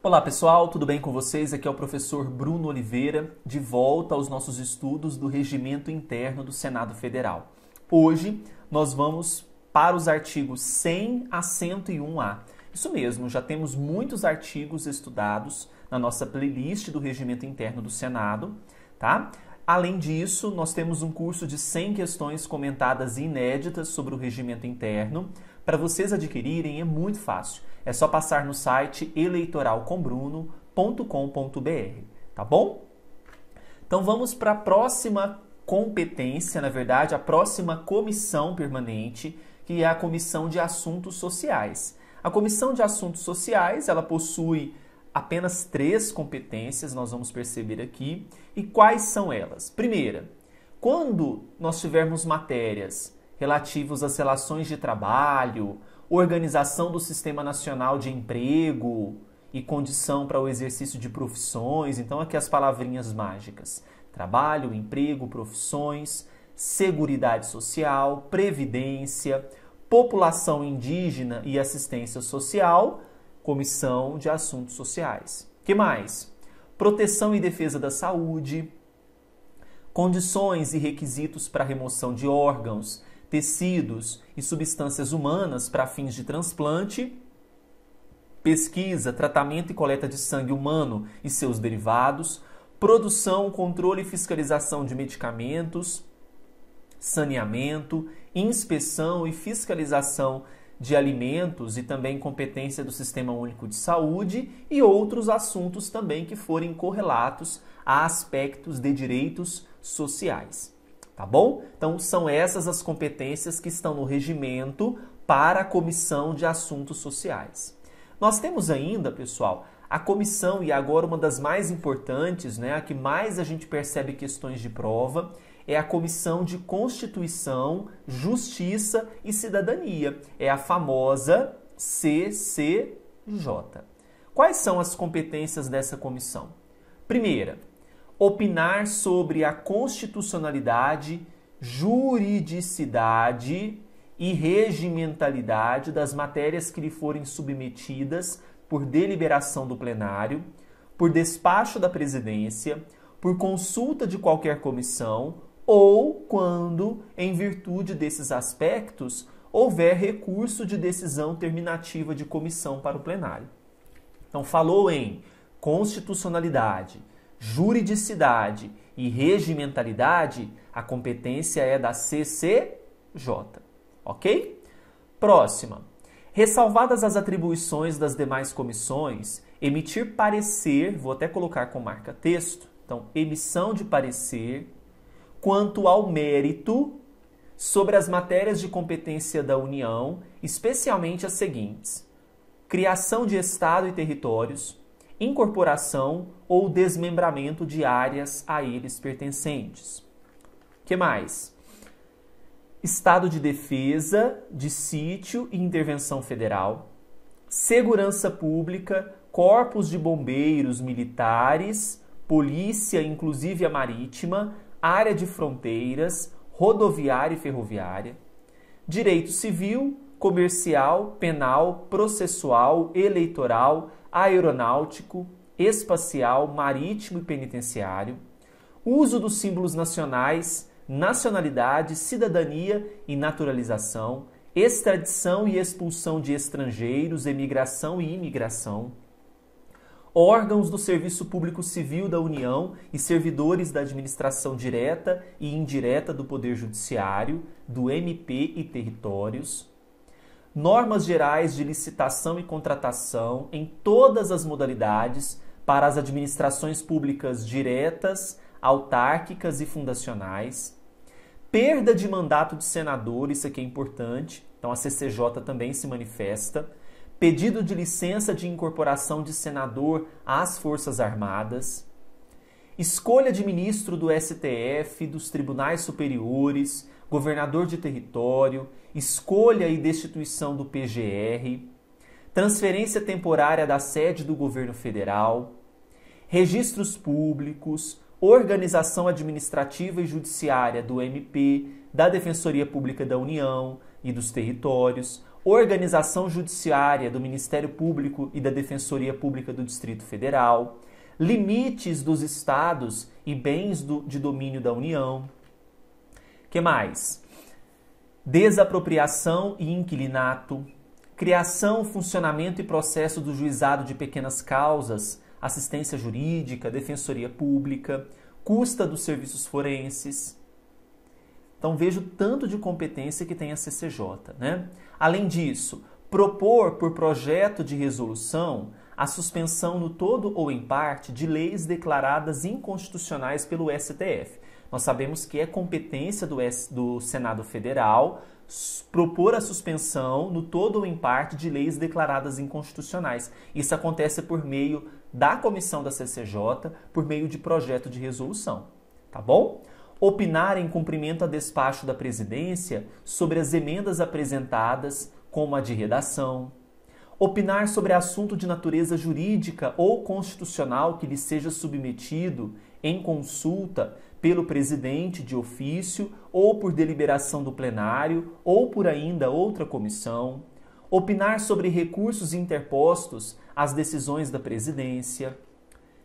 Olá pessoal, tudo bem com vocês? Aqui é o professor Bruno Oliveira, de volta aos nossos estudos do Regimento Interno do Senado Federal. Hoje nós vamos para os artigos 100 a 101A. Isso mesmo, já temos muitos artigos estudados na nossa playlist do Regimento Interno do Senado, tá? Além disso, nós temos um curso de 100 questões comentadas inéditas sobre o regimento interno. Para vocês adquirirem é muito fácil. É só passar no site eleitoralcombruno.com.br, tá bom? Então vamos para a próxima competência, na verdade, a próxima comissão permanente, que é a Comissão de Assuntos Sociais. A Comissão de Assuntos Sociais, ela possui apenas três competências nós vamos perceber aqui. E quais são elas? Primeira, quando nós tivermos matérias relativas às relações de trabalho, organização do Sistema Nacional de Emprego e condição para o exercício de profissões, então aqui as palavrinhas mágicas: trabalho, emprego, profissões, seguridade social, previdência, população indígena e assistência social, Comissão de Assuntos Sociais. Que mais? Proteção e defesa da saúde, condições e requisitos para remoção de órgãos, tecidos e substâncias humanas para fins de transplante, pesquisa, tratamento e coleta de sangue humano e seus derivados, produção, controle e fiscalização de medicamentos, saneamento, inspeção e fiscalização de alimentos e também competência do Sistema Único de Saúde e outros assuntos também que forem correlatos a aspectos de direitos sociais. Tá bom? Então são essas as competências que estão no regimento para a Comissão de Assuntos Sociais. Nós temos ainda, pessoal, a comissão e agora uma das mais importantes, né, a que mais a gente percebe questões de prova, é a Comissão de Constituição, Justiça e Cidadania. É a famosa CCJ. Quais são as competências dessa comissão? Primeira, opinar sobre a constitucionalidade, juridicidade e regimentalidade das matérias que lhe forem submetidas por deliberação do plenário, por despacho da presidência, por consulta de qualquer comissão ou quando, em virtude desses aspectos, houver recurso de decisão terminativa de comissão para o plenário. Então, falou em constitucionalidade, juridicidade e regimentalidade, a competência é da CCJ. Ok? Próxima. Ressalvadas as atribuições das demais comissões, emitir parecer, vou até colocar com marca texto, então, emissão de parecer quanto ao mérito sobre as matérias de competência da União, especialmente as seguintes: criação de Estado e territórios, incorporação ou desmembramento de áreas a eles pertencentes. Que mais? Estado de defesa, de sítio e intervenção federal, segurança pública, corpos de bombeiros militares, polícia, inclusive a marítima, área de fronteiras, rodoviária e ferroviária, direito civil, comercial, penal, processual, eleitoral, aeronáutico, espacial, marítimo e penitenciário, uso dos símbolos nacionais, nacionalidade, cidadania e naturalização, extradição e expulsão de estrangeiros, emigração e imigração órgãos do Serviço Público Civil da União e servidores da administração direta e indireta do Poder Judiciário, do MP e territórios, normas gerais de licitação e contratação em todas as modalidades para as administrações públicas diretas, autárquicas e fundacionais, perda de mandato de senador, isso aqui é importante, então a CCJ também se manifesta pedido de licença de incorporação de senador às Forças Armadas, escolha de ministro do STF, dos tribunais superiores, governador de território, escolha e destituição do PGR, transferência temporária da sede do governo federal, registros públicos, organização administrativa e judiciária do MP, da Defensoria Pública da União e dos Territórios, organização judiciária do Ministério Público e da Defensoria Pública do Distrito Federal, limites dos estados e bens do, de domínio da União. Que mais? Desapropriação e inquilinato, criação, funcionamento e processo do juizado de pequenas causas, assistência jurídica, defensoria pública, custa dos serviços forenses, então veja o tanto de competência que tem a CCJ. Né? Além disso, propor por projeto de resolução a suspensão no todo ou em parte de leis declaradas inconstitucionais pelo STF. Nós sabemos que é competência do, S, do Senado Federal propor a suspensão no todo ou em parte de leis declaradas inconstitucionais. Isso acontece por meio da comissão da CCJ, por meio de projeto de resolução. Tá bom? opinar em cumprimento a despacho da presidência sobre as emendas apresentadas, como a de redação, opinar sobre assunto de natureza jurídica ou constitucional que lhe seja submetido em consulta pelo presidente de ofício ou por deliberação do plenário ou por ainda outra comissão, opinar sobre recursos interpostos às decisões da presidência.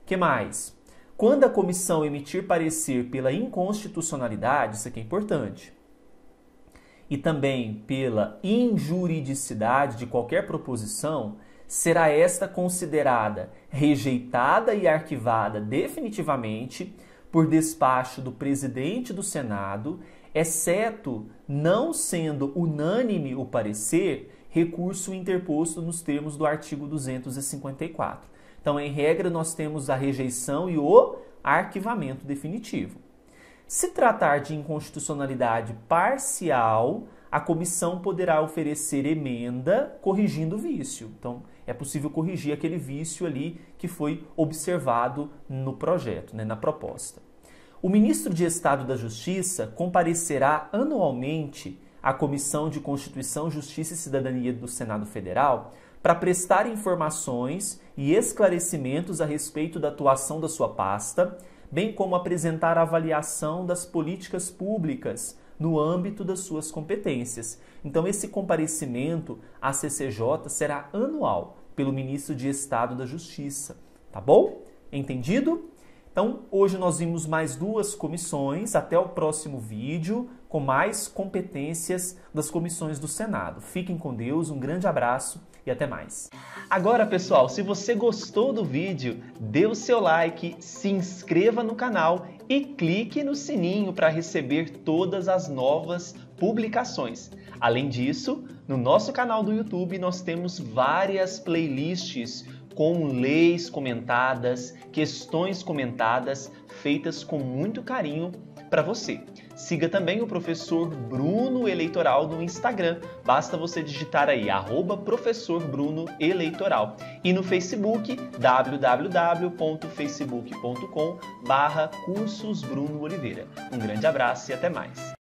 Que mais? Quando a comissão emitir parecer pela inconstitucionalidade, isso aqui é importante, e também pela injuridicidade de qualquer proposição, será esta considerada rejeitada e arquivada definitivamente por despacho do presidente do Senado, exceto não sendo unânime o parecer, recurso interposto nos termos do artigo 254. Então, em regra, nós temos a rejeição e o arquivamento definitivo. Se tratar de inconstitucionalidade parcial, a comissão poderá oferecer emenda corrigindo o vício. Então, é possível corrigir aquele vício ali que foi observado no projeto, né, na proposta. O ministro de Estado da Justiça comparecerá anualmente à Comissão de Constituição, Justiça e Cidadania do Senado Federal para prestar informações e esclarecimentos a respeito da atuação da sua pasta, bem como apresentar avaliação das políticas públicas no âmbito das suas competências. Então, esse comparecimento à CCJ será anual pelo ministro de Estado da Justiça. Tá bom? Entendido? Então, hoje nós vimos mais duas comissões. Até o próximo vídeo com mais competências das comissões do Senado. Fiquem com Deus, um grande abraço e até mais. Agora, pessoal, se você gostou do vídeo, dê o seu like, se inscreva no canal e clique no sininho para receber todas as novas publicações. Além disso, no nosso canal do YouTube nós temos várias playlists com leis comentadas, questões comentadas, feitas com muito carinho para você. Siga também o professor Bruno Eleitoral no Instagram. Basta você digitar aí arroba professor Bruno Eleitoral. E no Facebook, www.facebook.com barra cursos Bruno Oliveira. Um grande abraço e até mais.